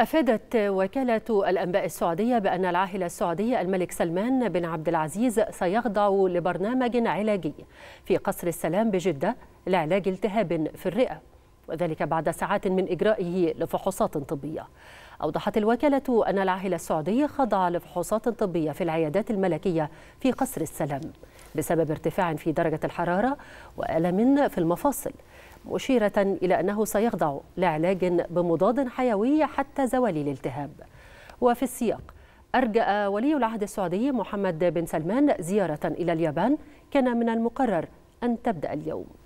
أفادت وكالة الأنباء السعودية بأن العاهل السعودي الملك سلمان بن عبد العزيز سيخضع لبرنامج علاجي في قصر السلام بجدة لعلاج التهاب في الرئة وذلك بعد ساعات من إجرائه لفحوصات طبية أوضحت الوكالة أن العاهل السعودي خضع لفحوصات طبية في العيادات الملكية في قصر السلام بسبب ارتفاع في درجة الحرارة وألم في المفاصل مشيرة إلى أنه سيخضع لعلاج بمضاد حيوي حتى زوال الالتهاب وفي السياق أرجأ ولي العهد السعودي محمد بن سلمان زيارة إلى اليابان كان من المقرر أن تبدأ اليوم